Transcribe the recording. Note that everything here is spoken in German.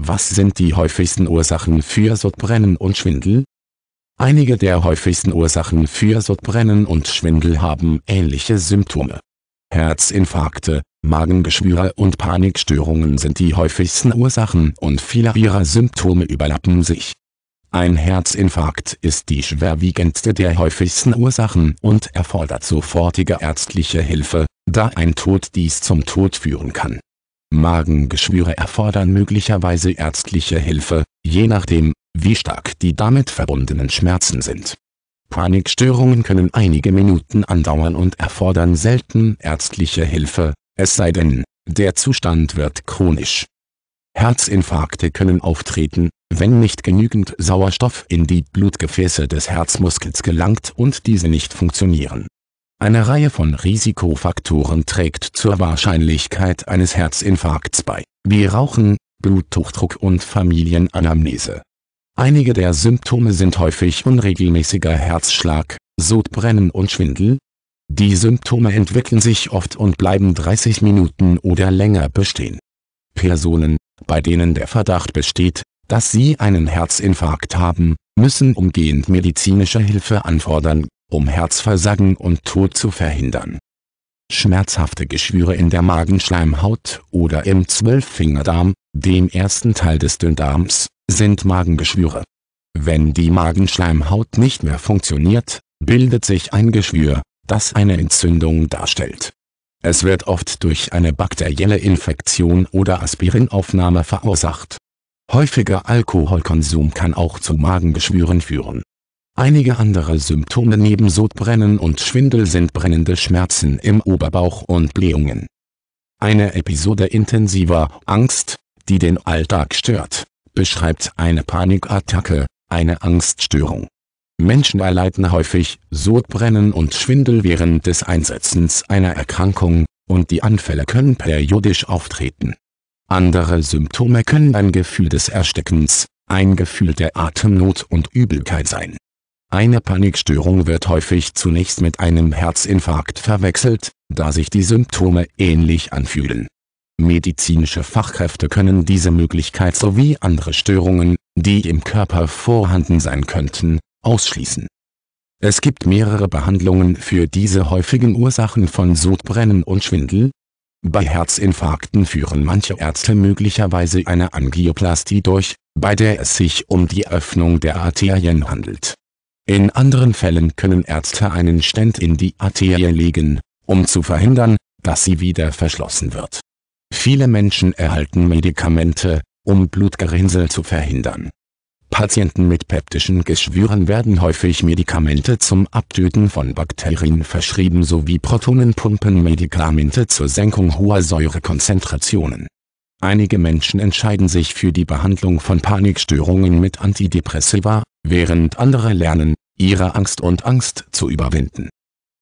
Was sind die häufigsten Ursachen für Sodbrennen und Schwindel? Einige der häufigsten Ursachen für Sodbrennen und Schwindel haben ähnliche Symptome. Herzinfarkte, Magengeschwüre und Panikstörungen sind die häufigsten Ursachen und viele ihrer Symptome überlappen sich. Ein Herzinfarkt ist die schwerwiegendste der häufigsten Ursachen und erfordert sofortige ärztliche Hilfe, da ein Tod dies zum Tod führen kann Magengeschwüre erfordern möglicherweise ärztliche Hilfe, je nachdem, wie stark die damit verbundenen Schmerzen sind. Panikstörungen können einige Minuten andauern und erfordern selten ärztliche Hilfe, es sei denn, der Zustand wird chronisch. Herzinfarkte können auftreten, wenn nicht genügend Sauerstoff in die Blutgefäße des Herzmuskels gelangt und diese nicht funktionieren eine Reihe von Risikofaktoren trägt zur Wahrscheinlichkeit eines Herzinfarkts bei, wie Rauchen, Bluthochdruck und Familienanamnese. Einige der Symptome sind häufig unregelmäßiger Herzschlag, Sodbrennen und Schwindel. Die Symptome entwickeln sich oft und bleiben 30 Minuten oder länger bestehen. Personen, bei denen der Verdacht besteht, dass sie einen Herzinfarkt haben, müssen umgehend medizinische Hilfe anfordern, um Herzversagen und Tod zu verhindern. Schmerzhafte Geschwüre in der Magenschleimhaut oder im Zwölffingerdarm, dem ersten Teil des Dünndarms, sind Magengeschwüre. Wenn die Magenschleimhaut nicht mehr funktioniert, bildet sich ein Geschwür, das eine Entzündung darstellt. Es wird oft durch eine bakterielle Infektion oder Aspirinaufnahme verursacht Häufiger Alkoholkonsum kann auch zu Magengeschwüren führen. Einige andere Symptome neben Sodbrennen und Schwindel sind brennende Schmerzen im Oberbauch und Blähungen. Eine Episode intensiver Angst, die den Alltag stört, beschreibt eine Panikattacke, eine Angststörung. Menschen erleiden häufig Sodbrennen und Schwindel während des Einsetzens einer Erkrankung, und die Anfälle können periodisch auftreten andere Symptome können ein Gefühl des Ersteckens, ein Gefühl der Atemnot und Übelkeit sein. Eine Panikstörung wird häufig zunächst mit einem Herzinfarkt verwechselt, da sich die Symptome ähnlich anfühlen. Medizinische Fachkräfte können diese Möglichkeit sowie andere Störungen, die im Körper vorhanden sein könnten, ausschließen. Es gibt mehrere Behandlungen für diese häufigen Ursachen von Sodbrennen und Schwindel, bei Herzinfarkten führen manche Ärzte möglicherweise eine Angioplastie durch, bei der es sich um die Öffnung der Arterien handelt. In anderen Fällen können Ärzte einen Stent in die Arterie legen, um zu verhindern, dass sie wieder verschlossen wird. Viele Menschen erhalten Medikamente, um Blutgerinnsel zu verhindern. Patienten mit peptischen Geschwüren werden häufig Medikamente zum Abtöten von Bakterien verschrieben sowie Protonenpumpenmedikamente zur Senkung hoher Säurekonzentrationen. Einige Menschen entscheiden sich für die Behandlung von Panikstörungen mit Antidepressiva, während andere lernen, ihre Angst und Angst zu überwinden